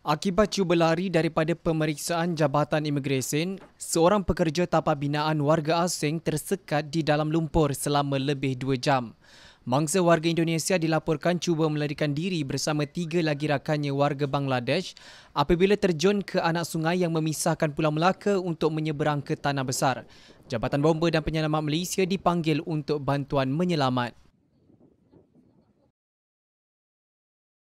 Akibat cuba lari daripada pemeriksaan Jabatan Imigresen, seorang pekerja tapak binaan warga asing tersekat di dalam lumpur selama lebih dua jam. Mangsa warga Indonesia dilaporkan cuba melarikan diri bersama tiga lagi rakannya warga Bangladesh apabila terjun ke anak sungai yang memisahkan Pulau Melaka untuk menyeberang ke Tanah Besar. Jabatan Bomba dan Penyelamat Malaysia dipanggil untuk bantuan menyelamat.